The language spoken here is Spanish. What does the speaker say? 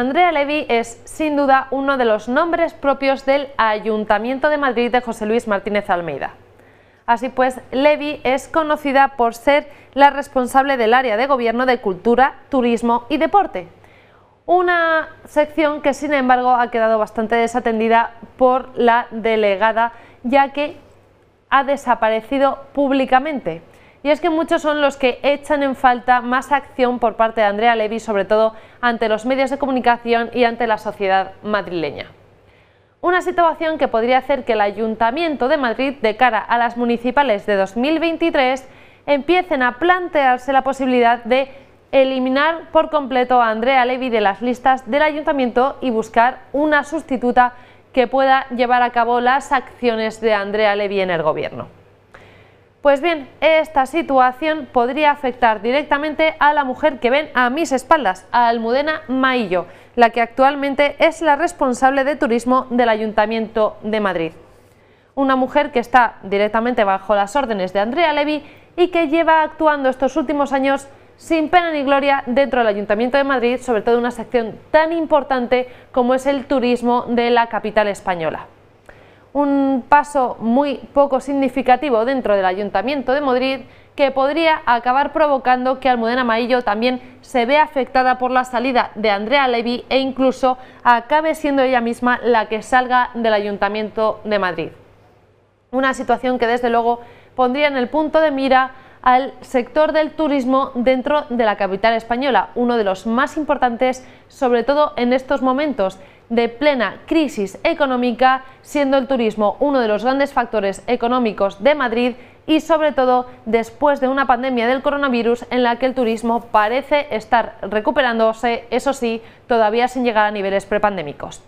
Andrea Levy es, sin duda, uno de los nombres propios del Ayuntamiento de Madrid de José Luis Martínez Almeida. Así pues, Levy es conocida por ser la responsable del área de gobierno de cultura, turismo y deporte. Una sección que, sin embargo, ha quedado bastante desatendida por la delegada, ya que ha desaparecido públicamente. Y es que muchos son los que echan en falta más acción por parte de Andrea Levy, sobre todo ante los medios de comunicación y ante la sociedad madrileña. Una situación que podría hacer que el Ayuntamiento de Madrid, de cara a las municipales de 2023, empiecen a plantearse la posibilidad de eliminar por completo a Andrea Levy de las listas del ayuntamiento y buscar una sustituta que pueda llevar a cabo las acciones de Andrea Levy en el gobierno. Pues bien, esta situación podría afectar directamente a la mujer que ven a mis espaldas, a Almudena Maillo, la que actualmente es la responsable de turismo del Ayuntamiento de Madrid. Una mujer que está directamente bajo las órdenes de Andrea Levy y que lleva actuando estos últimos años sin pena ni gloria dentro del Ayuntamiento de Madrid, sobre todo en una sección tan importante como es el turismo de la capital española paso muy poco significativo dentro del Ayuntamiento de Madrid que podría acabar provocando que Almudena Maillo también se vea afectada por la salida de Andrea Levy e incluso acabe siendo ella misma la que salga del Ayuntamiento de Madrid. Una situación que desde luego pondría en el punto de mira al sector del turismo dentro de la capital española, uno de los más importantes, sobre todo en estos momentos de plena crisis económica, siendo el turismo uno de los grandes factores económicos de Madrid y sobre todo después de una pandemia del coronavirus en la que el turismo parece estar recuperándose, eso sí, todavía sin llegar a niveles prepandémicos.